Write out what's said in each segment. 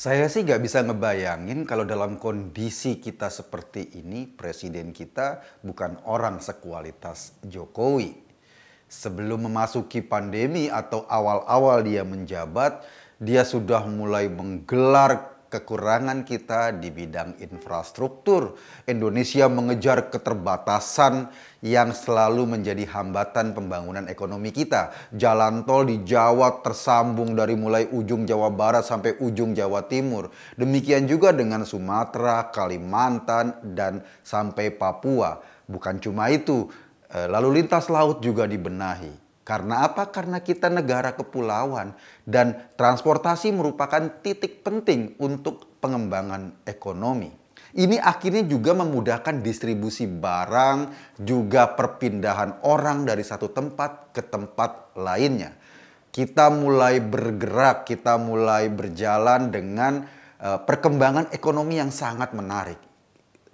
Saya sih nggak bisa ngebayangin kalau dalam kondisi kita seperti ini, presiden kita bukan orang sekualitas Jokowi. Sebelum memasuki pandemi atau awal-awal dia menjabat, dia sudah mulai menggelar kekurangan kita di bidang infrastruktur. Indonesia mengejar keterbatasan yang selalu menjadi hambatan pembangunan ekonomi kita. Jalan tol di Jawa tersambung dari mulai ujung Jawa Barat sampai ujung Jawa Timur. Demikian juga dengan Sumatera, Kalimantan, dan sampai Papua. Bukan cuma itu, eh, lalu lintas laut juga dibenahi. Karena apa? Karena kita negara kepulauan dan transportasi merupakan titik penting untuk pengembangan ekonomi. Ini akhirnya juga memudahkan distribusi barang, juga perpindahan orang dari satu tempat ke tempat lainnya. Kita mulai bergerak, kita mulai berjalan dengan eh, perkembangan ekonomi yang sangat menarik.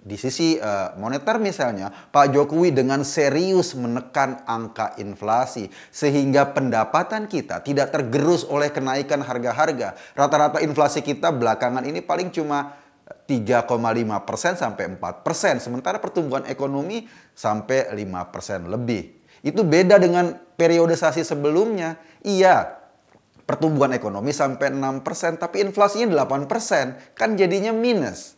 Di sisi uh, moneter misalnya, Pak Jokowi dengan serius menekan angka inflasi sehingga pendapatan kita tidak tergerus oleh kenaikan harga-harga. Rata-rata inflasi kita belakangan ini paling cuma 3,5 eh, persen sampai 4 persen. Sementara pertumbuhan ekonomi sampai 5 persen lebih. Itu beda dengan periodisasi sebelumnya. Iya, pertumbuhan ekonomi sampai 6 persen, tapi inflasinya 8 persen. Kan jadinya minus.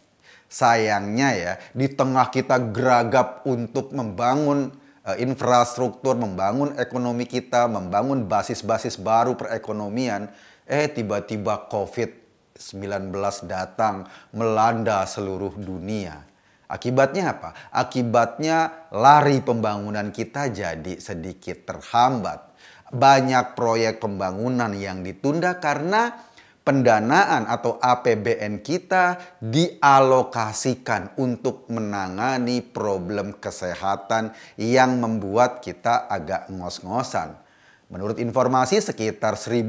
Sayangnya ya, di tengah kita geragap untuk membangun eh, infrastruktur, membangun ekonomi kita, membangun basis-basis baru perekonomian, eh tiba-tiba COVID-19 datang melanda seluruh dunia. Akibatnya apa? Akibatnya lari pembangunan kita jadi sedikit terhambat. Banyak proyek pembangunan yang ditunda karena pendanaan atau APBN kita dialokasikan untuk menangani problem kesehatan yang membuat kita agak ngos-ngosan. Menurut informasi sekitar 1.500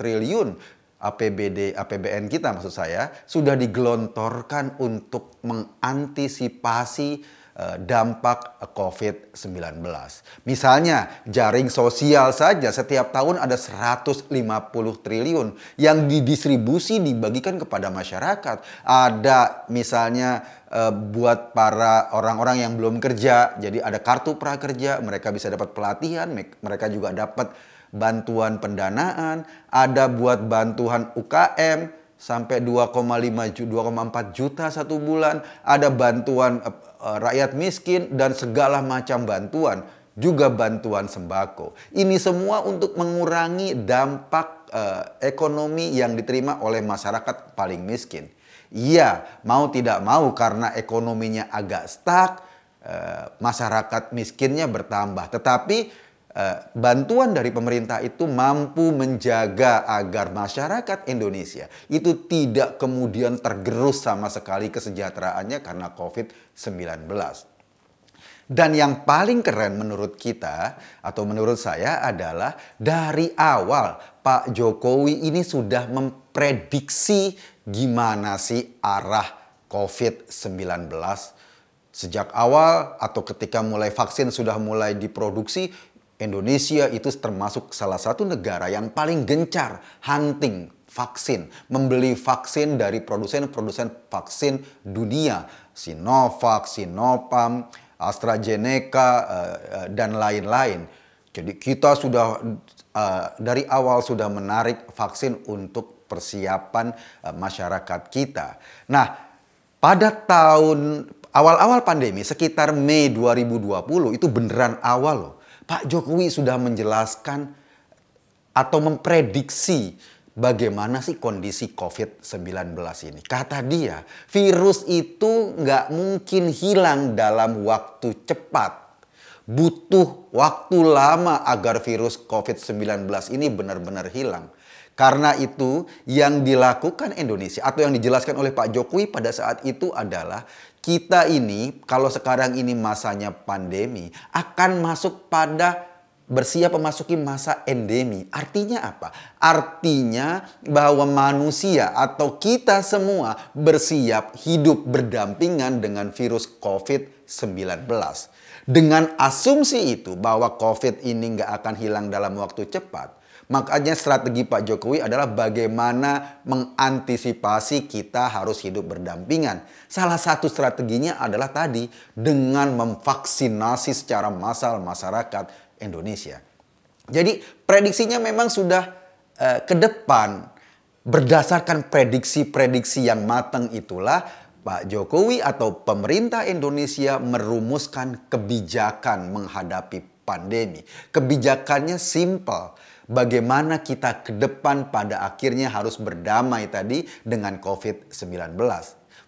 triliun APBD APBN kita maksud saya sudah digelontorkan untuk mengantisipasi Eh, dampak COVID-19. Misalnya, jaring sosial saja setiap tahun ada 150 triliun yang didistribusi dibagikan kepada masyarakat. Ada misalnya eh, buat para orang-orang yang belum kerja, jadi ada kartu prakerja, mereka bisa dapat pelatihan, mereka juga dapat bantuan pendanaan, ada buat bantuan UKM sampai 2,5 2,4 juta satu bulan, ada bantuan eh, Eh, rakyat miskin, dan segala macam bantuan, juga bantuan sembako. Ini semua untuk mengurangi dampak eh, ekonomi yang diterima oleh masyarakat paling miskin. Iya, mau tidak mau karena ekonominya agak stuck, eh, masyarakat miskinnya bertambah. Tetapi Eh, bantuan dari pemerintah itu mampu menjaga agar masyarakat Indonesia itu tidak kemudian tergerus sama sekali kesejahteraannya karena COVID-19. Dan yang paling keren menurut kita atau menurut saya adalah dari awal Pak Jokowi ini sudah memprediksi gimana sih arah COVID-19 sejak awal atau ketika mulai vaksin sudah mulai diproduksi Indonesia itu termasuk salah satu negara yang paling gencar hunting vaksin, membeli vaksin dari produsen-produsen vaksin dunia, Sinovac, Sinopam, AstraZeneca, eh, eh, dan lain-lain. Jadi kita sudah eh, dari awal sudah menarik vaksin untuk persiapan masyarakat kita. Nah, pada tahun awal-awal pandemi sekitar Mei 2020 itu beneran awal loh. Pak Jokowi sudah menjelaskan atau memprediksi bagaimana sih kondisi COVID-19 ini. Kata dia, virus itu nggak mungkin hilang dalam waktu cepat. Butuh waktu lama agar virus COVID-19 ini benar-benar hilang. Karena itu yang dilakukan Indonesia atau yang dijelaskan oleh Pak Jokowi pada saat itu adalah kita ini kalau sekarang ini masanya pandemi akan masuk pada bersiap memasuki masa endemi. Artinya apa? Artinya bahwa manusia atau kita semua bersiap hidup berdampingan dengan virus COVID-19. Dengan asumsi itu bahwa COVID ini nggak akan hilang dalam waktu cepat, Makanya strategi Pak Jokowi adalah bagaimana mengantisipasi kita harus hidup berdampingan. Salah satu strateginya adalah tadi dengan memvaksinasi secara massal masyarakat Indonesia. Jadi prediksinya memang sudah uh, ke depan berdasarkan prediksi-prediksi yang matang itulah Pak Jokowi atau pemerintah Indonesia merumuskan kebijakan menghadapi pandemi. Kebijakannya simple, bagaimana kita ke depan pada akhirnya harus berdamai tadi dengan COVID-19.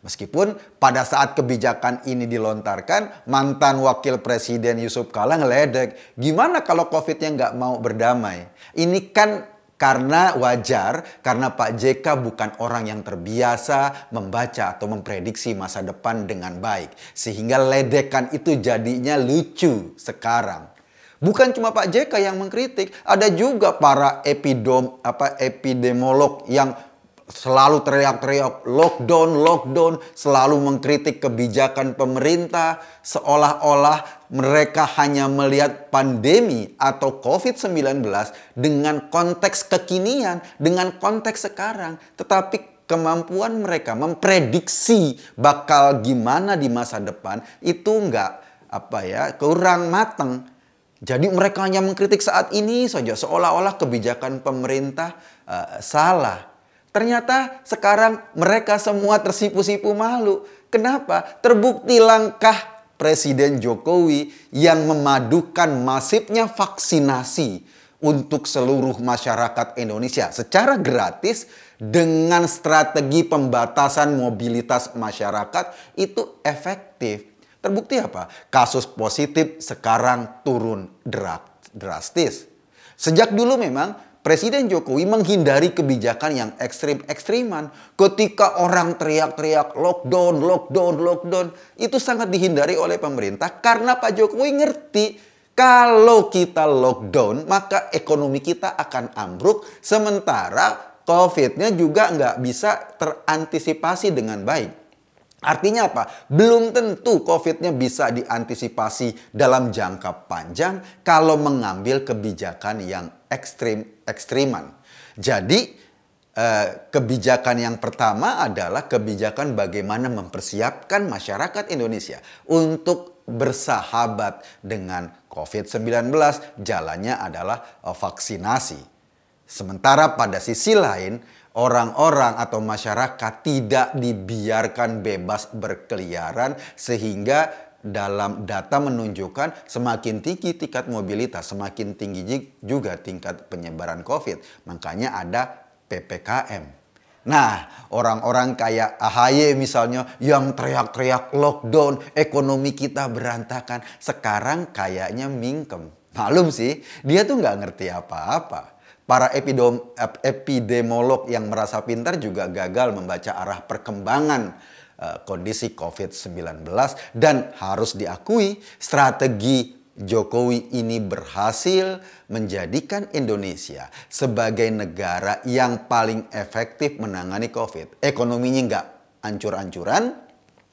Meskipun pada saat kebijakan ini dilontarkan, mantan wakil presiden Yusuf Kala ngeledek, gimana kalau COVID-nya nggak mau berdamai? Ini kan karena wajar, karena Pak JK bukan orang yang terbiasa membaca atau memprediksi masa depan dengan baik. Sehingga ledekan itu jadinya lucu sekarang. Bukan cuma Pak JK yang mengkritik, ada juga para epidom apa epidemiolog yang selalu teriak-teriak lockdown, lockdown, selalu mengkritik kebijakan pemerintah seolah-olah mereka hanya melihat pandemi atau COVID-19 dengan konteks kekinian, dengan konteks sekarang, tetapi kemampuan mereka memprediksi bakal gimana di masa depan itu enggak apa ya kurang matang jadi mereka hanya mengkritik saat ini saja seolah-olah kebijakan pemerintah uh, salah. Ternyata sekarang mereka semua tersipu-sipu malu. Kenapa? Terbukti langkah Presiden Jokowi yang memadukan masifnya vaksinasi untuk seluruh masyarakat Indonesia secara gratis dengan strategi pembatasan mobilitas masyarakat itu efektif. Terbukti apa? Kasus positif sekarang turun drastis. Sejak dulu memang Presiden Jokowi menghindari kebijakan yang ekstrim-ekstriman. Ketika orang teriak-teriak lockdown, lockdown, lockdown. Itu sangat dihindari oleh pemerintah karena Pak Jokowi ngerti kalau kita lockdown, maka ekonomi kita akan ambruk. Sementara COVID-nya juga nggak bisa terantisipasi dengan baik. Artinya apa? Belum tentu COVID-nya bisa diantisipasi dalam jangka panjang kalau mengambil kebijakan yang ekstrim ekstriman. Jadi eh, kebijakan yang pertama adalah kebijakan bagaimana mempersiapkan masyarakat Indonesia untuk bersahabat dengan COVID-19. Jalannya adalah eh, vaksinasi. Sementara pada sisi lain orang-orang atau masyarakat tidak dibiarkan bebas berkeliaran sehingga dalam data menunjukkan semakin tinggi tingkat mobilitas, semakin tinggi juga tingkat penyebaran COVID. Makanya ada PPKM. Nah, orang-orang kayak AHY misalnya yang teriak-teriak lockdown, ekonomi kita berantakan. Sekarang kayaknya mingkem. Malum sih, dia tuh nggak ngerti apa-apa. Para epidom, epidemiolog yang merasa pintar juga gagal membaca arah perkembangan uh, kondisi COVID-19 dan harus diakui strategi Jokowi ini berhasil menjadikan Indonesia sebagai negara yang paling efektif menangani COVID. Ekonominya nggak ancur-ancuran,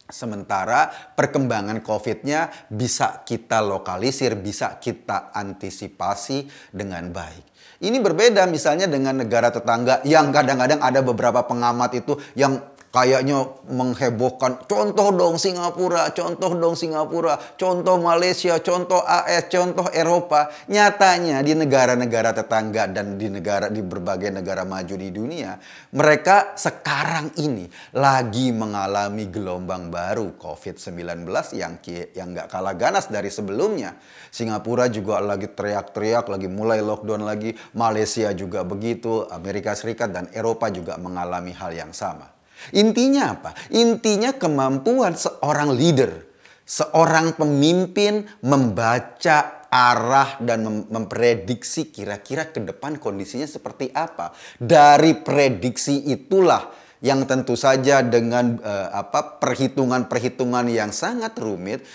Sementara perkembangan COVID-nya bisa kita lokalisir, bisa kita antisipasi dengan baik. Ini berbeda misalnya dengan negara tetangga yang kadang-kadang ada beberapa pengamat itu yang kayaknya menghebohkan. Contoh dong Singapura, contoh dong Singapura, contoh Malaysia, contoh AS, contoh Eropa. Nyatanya di negara-negara tetangga dan di negara di berbagai negara maju di dunia, mereka sekarang ini lagi mengalami gelombang baru COVID-19 yang yang nggak kalah ganas dari sebelumnya. Singapura juga lagi teriak-teriak, lagi mulai lockdown lagi. Malaysia juga begitu, Amerika Serikat dan Eropa juga mengalami hal yang sama. Intinya apa? Intinya kemampuan seorang leader, seorang pemimpin membaca arah dan mem memprediksi kira-kira ke depan kondisinya seperti apa. Dari prediksi itulah yang tentu saja dengan uh, apa perhitungan-perhitungan yang sangat rumit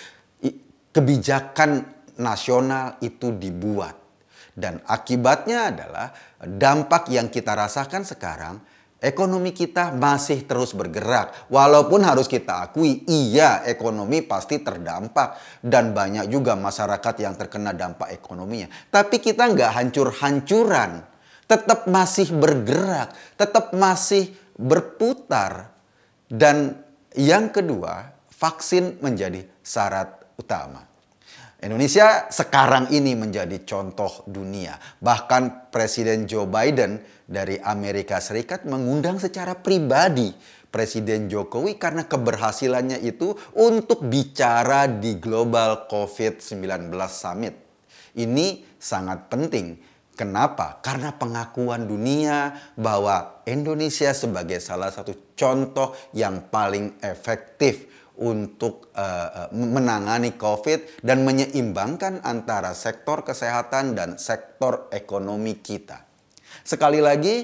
kebijakan nasional itu dibuat dan akibatnya adalah dampak yang kita rasakan sekarang Ekonomi kita masih terus bergerak, walaupun harus kita akui, iya, ekonomi pasti terdampak, dan banyak juga masyarakat yang terkena dampak ekonominya. Tapi kita nggak hancur-hancuran, tetap masih bergerak, tetap masih berputar, dan yang kedua, vaksin menjadi syarat utama. Indonesia sekarang ini menjadi contoh dunia. Bahkan Presiden Joe Biden dari Amerika Serikat mengundang secara pribadi Presiden Jokowi karena keberhasilannya itu untuk bicara di Global COVID-19 Summit. Ini sangat penting. Kenapa? Karena pengakuan dunia bahwa Indonesia sebagai salah satu contoh yang paling efektif untuk uh, menangani COVID dan menyeimbangkan antara sektor kesehatan dan sektor ekonomi kita. Sekali lagi,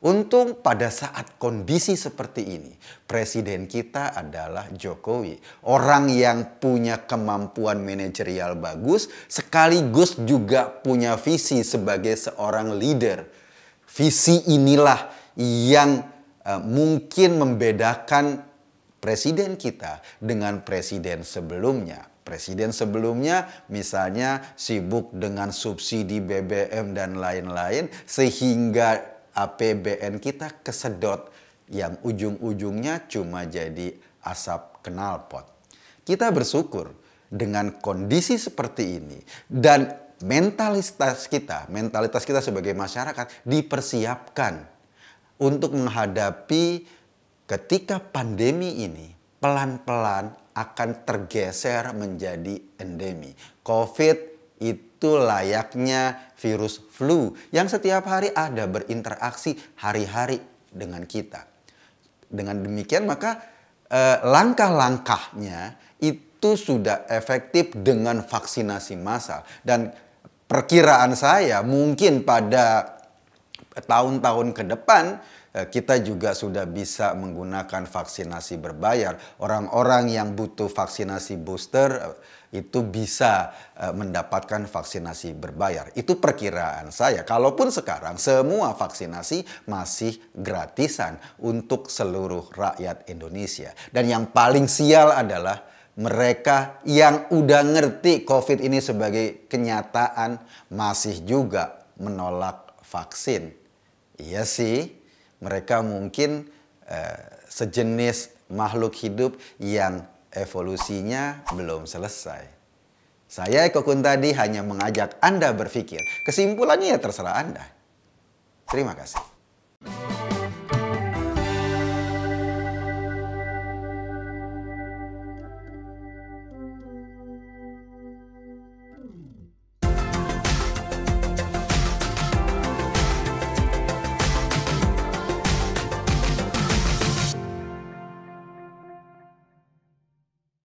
untung pada saat kondisi seperti ini, presiden kita adalah Jokowi, orang yang punya kemampuan manajerial bagus, sekaligus juga punya visi sebagai seorang leader. Visi inilah yang uh, mungkin membedakan presiden kita dengan presiden sebelumnya. Presiden sebelumnya misalnya sibuk dengan subsidi BBM dan lain-lain sehingga APBN kita kesedot yang ujung-ujungnya cuma jadi asap knalpot. Kita bersyukur dengan kondisi seperti ini dan mentalitas kita, mentalitas kita sebagai masyarakat dipersiapkan untuk menghadapi ketika pandemi ini pelan-pelan akan tergeser menjadi endemi. COVID itu layaknya virus flu yang setiap hari ada berinteraksi hari-hari dengan kita. Dengan demikian maka eh, langkah-langkahnya itu sudah efektif dengan vaksinasi massal dan perkiraan saya mungkin pada tahun-tahun ke depan Eh, kita juga sudah bisa menggunakan vaksinasi berbayar. Orang-orang yang butuh vaksinasi booster eh, itu bisa eh, mendapatkan vaksinasi berbayar. Itu perkiraan saya. Kalaupun sekarang semua vaksinasi masih gratisan untuk seluruh rakyat Indonesia. Dan yang paling sial adalah mereka yang udah ngerti COVID ini sebagai kenyataan masih juga menolak vaksin. Iya sih, mereka mungkin uh, sejenis makhluk hidup yang evolusinya belum selesai. Saya Eko tadi hanya mengajak Anda berpikir. Kesimpulannya ya terserah Anda. Terima kasih.